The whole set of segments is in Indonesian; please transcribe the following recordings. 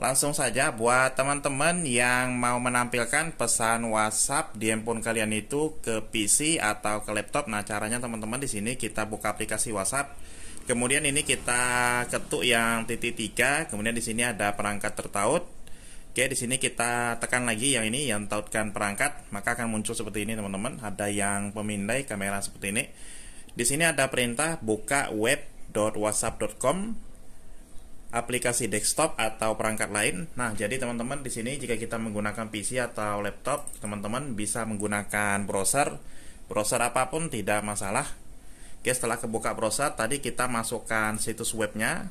Langsung saja buat teman-teman yang mau menampilkan pesan WhatsApp di handphone kalian itu ke PC atau ke laptop. Nah, caranya teman-teman di sini kita buka aplikasi WhatsApp. Kemudian ini kita ketuk yang titik tiga, kemudian di sini ada perangkat tertaut. Oke, di sini kita tekan lagi yang ini yang tautkan perangkat, maka akan muncul seperti ini teman-teman. Ada yang pemindai kamera seperti ini. Di sini ada perintah buka web.whatsapp.com aplikasi desktop atau perangkat lain. Nah, jadi teman-teman di sini jika kita menggunakan PC atau laptop, teman-teman bisa menggunakan browser. Browser apapun tidak masalah. Oke, setelah kebuka browser, tadi kita masukkan situs webnya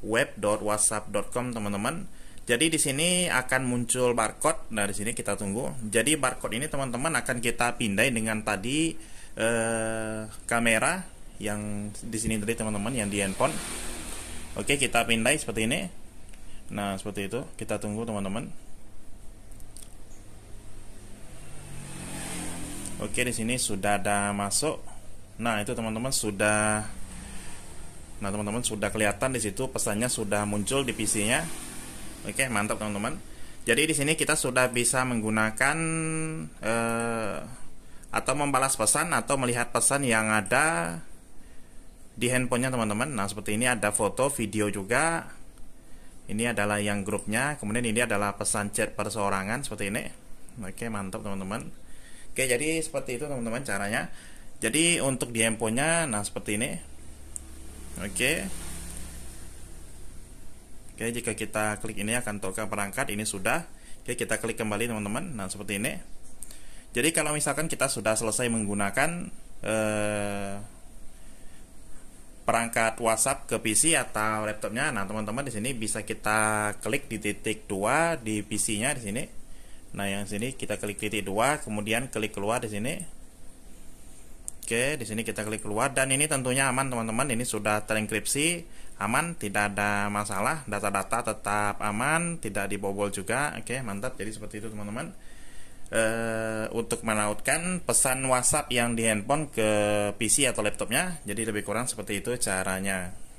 web.whatsapp.com teman-teman. Jadi di sini akan muncul barcode. Nah, di sini kita tunggu. Jadi barcode ini teman-teman akan kita pindai dengan tadi eh, kamera yang di sini tadi teman-teman yang di handphone. Oke, kita pindai seperti ini. Nah, seperti itu. Kita tunggu teman-teman. Oke, di sini sudah ada masuk. Nah, itu teman-teman sudah Nah, teman-teman sudah kelihatan di situ pesannya sudah muncul di PC-nya. Oke, mantap teman-teman. Jadi di sini kita sudah bisa menggunakan eh, atau membalas pesan atau melihat pesan yang ada di handphonenya teman-teman nah seperti ini ada foto video juga ini adalah yang grupnya kemudian ini adalah pesan chat perseorangan seperti ini oke mantap teman-teman oke jadi seperti itu teman-teman caranya jadi untuk di handphonenya nah seperti ini oke oke jika kita klik ini akan tukar perangkat ini sudah oke kita klik kembali teman-teman nah seperti ini jadi kalau misalkan kita sudah selesai menggunakan eh, perangkat WhatsApp ke PC atau laptopnya. Nah, teman-teman di sini bisa kita klik di titik dua di PC-nya di sini. Nah, yang sini kita klik titik dua, kemudian klik keluar di sini. Oke, di sini kita klik keluar dan ini tentunya aman teman-teman. Ini sudah terenkripsi, aman, tidak ada masalah, data-data tetap aman, tidak dibobol juga. Oke, mantap. Jadi seperti itu teman-teman uh, untuk menautkan pesan WhatsApp yang di handphone ke PC atau laptopnya. Jadi lebih kurang seperti itu caranya.